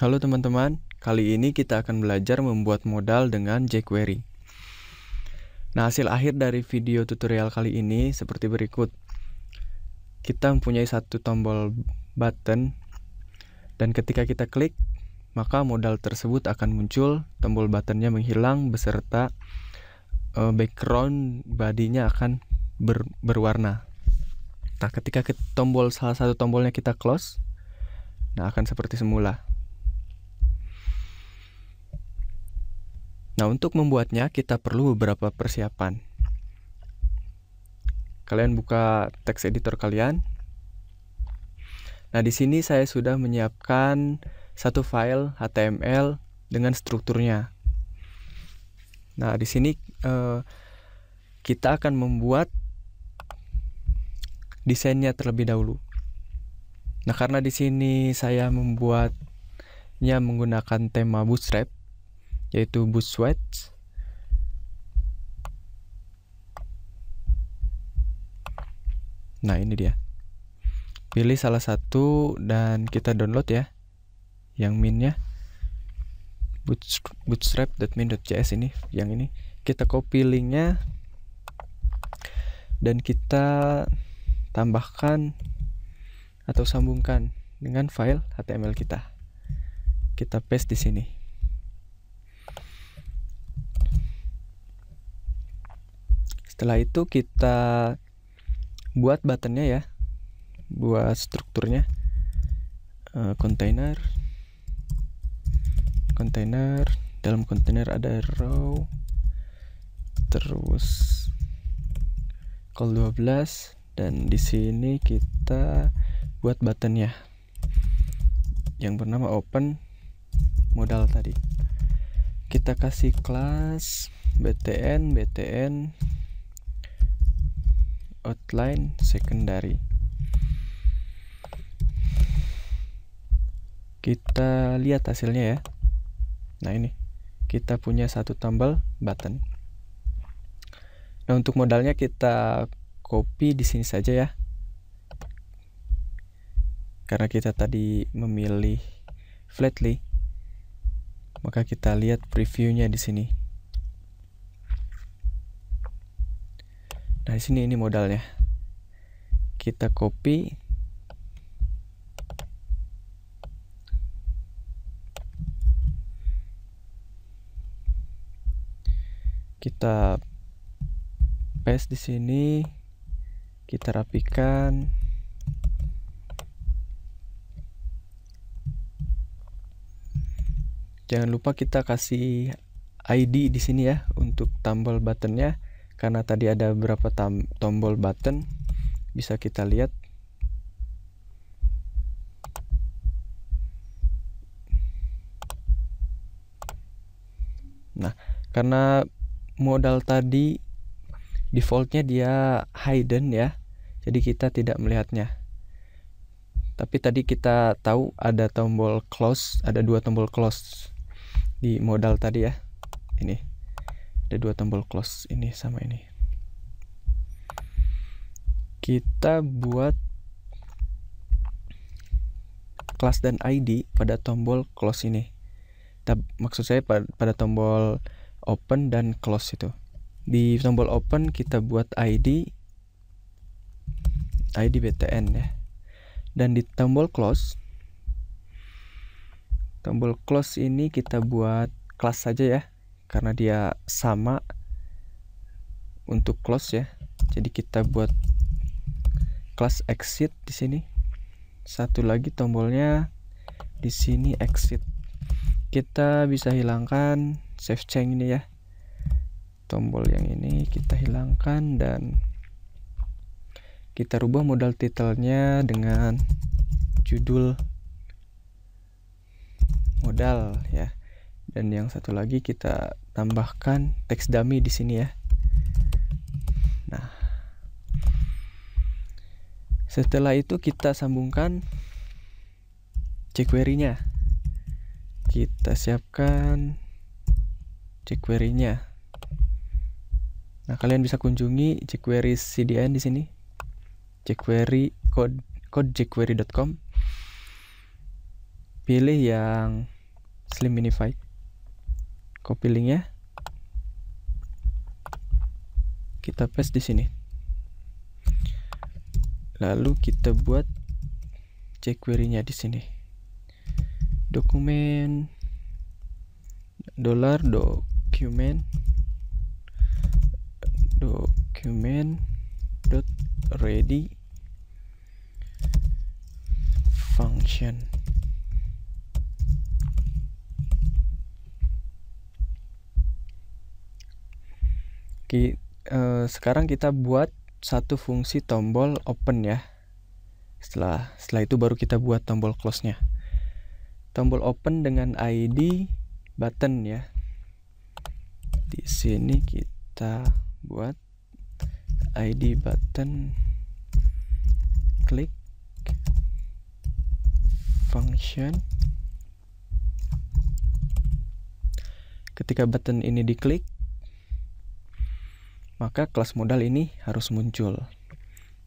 Halo teman-teman, kali ini kita akan belajar membuat modal dengan jQuery. Nah, hasil akhir dari video tutorial kali ini seperti berikut. Kita mempunyai satu tombol button dan ketika kita klik, maka modal tersebut akan muncul, tombol buttonnya menghilang beserta e, background badinya akan ber berwarna. Nah, ketika tombol salah satu tombolnya kita close, nah akan seperti semula. Nah, untuk membuatnya kita perlu beberapa persiapan. Kalian buka text editor kalian. Nah, di sini saya sudah menyiapkan satu file HTML dengan strukturnya. Nah, di sini eh, kita akan membuat desainnya terlebih dahulu. Nah, karena di sini saya membuatnya menggunakan tema bootstrap, yaitu sweat Nah, ini dia. Pilih salah satu dan kita download ya. Yang minnya bootstrap.min.js ini, yang ini. Kita copy linknya dan kita tambahkan atau sambungkan dengan file HTML kita. Kita paste di sini. setelah itu kita buat buttonnya ya buat strukturnya container eh, container dalam container ada row terus call 12 dan di sini kita buat buttonnya yang bernama open modal tadi kita kasih kelas btn btn outline secondary kita lihat hasilnya ya nah ini kita punya satu tombol button nah untuk modalnya kita copy di sini saja ya karena kita tadi memilih flatly maka kita lihat previewnya di sini Nah, di sini ini modalnya. Kita copy kita paste di sini kita rapikan jangan lupa kita kasih ID di sini ya untuk tombol buttonnya karena tadi ada beberapa tombol button bisa kita lihat nah karena modal tadi defaultnya dia hidden ya jadi kita tidak melihatnya tapi tadi kita tahu ada tombol close ada dua tombol close di modal tadi ya ini ada dua tombol close ini sama ini kita buat kelas dan ID pada tombol close ini tab maksud saya pada, pada tombol open dan close itu di tombol open kita buat ID ID BTN ya dan di tombol close tombol close ini kita buat kelas saja ya karena dia sama untuk close ya jadi kita buat kelas exit di sini satu lagi tombolnya di sini exit kita bisa hilangkan save change ini ya tombol yang ini kita hilangkan dan kita rubah modal titelnya dengan judul modal ya dan yang satu lagi kita tambahkan teks dummy di sini ya nah setelah itu kita sambungkan jQuery-nya kita siapkan jQuery-nya Nah, kalian bisa kunjungi jQuery CDN di sini. jQuery code code jQuery.com. Pilih yang slim minified copy linknya kita paste di sini lalu kita buat jQuery-nya di sini dokumen dollar dokumen dokumen dot ready function Ki, eh, sekarang kita buat satu fungsi tombol open ya. Setelah setelah itu baru kita buat tombol close-nya. Tombol open dengan ID button ya. Di sini kita buat ID button klik function ketika button ini diklik maka kelas modal ini harus muncul.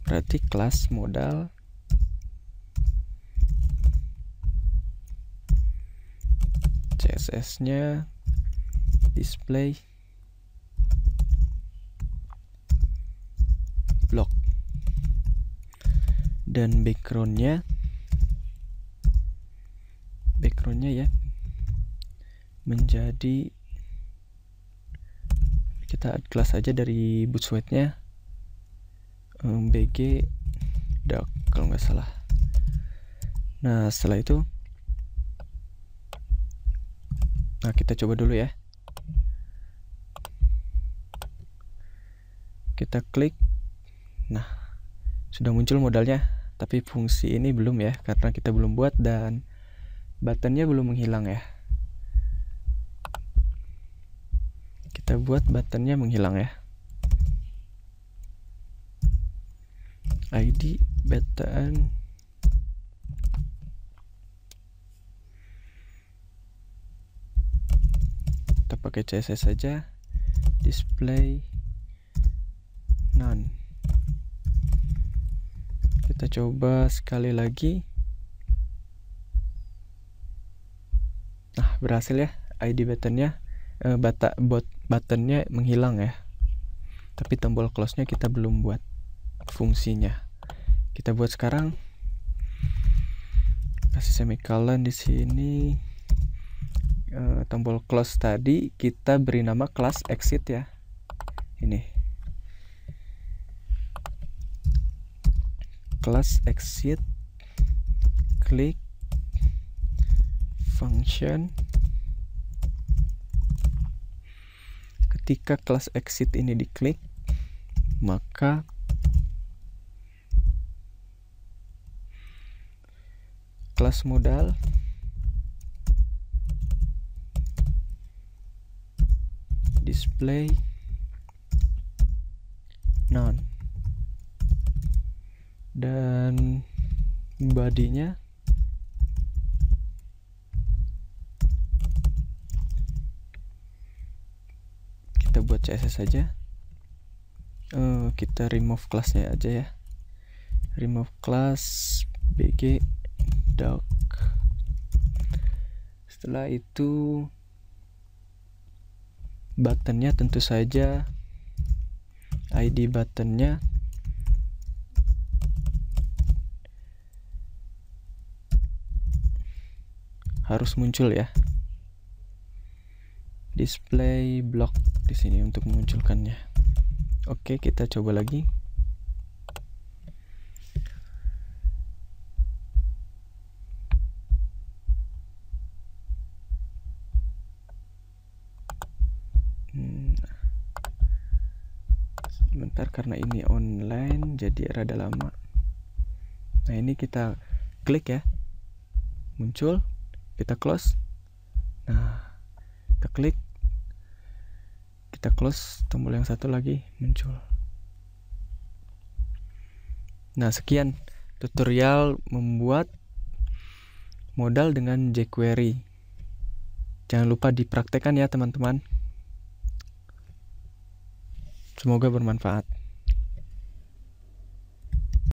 Berarti kelas modal CSS-nya display block dan background-nya ya menjadi kita kelas aja dari boot sweatnya um, BG dark kalau nggak salah nah setelah itu nah kita coba dulu ya kita klik nah sudah muncul modalnya tapi fungsi ini belum ya karena kita belum buat dan buttonnya belum menghilang ya buat buttonnya menghilang ya ID button kita pakai CSS saja display none kita coba sekali lagi nah berhasil ya ID buttonnya eh, bata bot buttonnya menghilang ya tapi tombol close nya kita belum buat fungsinya kita buat sekarang kasih semicolon di sini e, tombol close tadi kita beri nama kelas exit ya ini kelas exit klik function ketika kelas exit ini diklik maka kelas modal display none dan bodinya CSS saja uh, eh, kita remove kelasnya aja ya remove kelas bg doc setelah itu buttonnya tentu saja id buttonnya harus muncul ya display block di sini untuk memunculkannya. Oke, kita coba lagi. Hmm. Sebentar karena ini online jadi rada lama. Nah, ini kita klik ya. Muncul, kita close. Nah, kita klik kita close tombol yang satu lagi muncul nah sekian tutorial membuat modal dengan jQuery jangan lupa dipraktekkan ya teman-teman semoga bermanfaat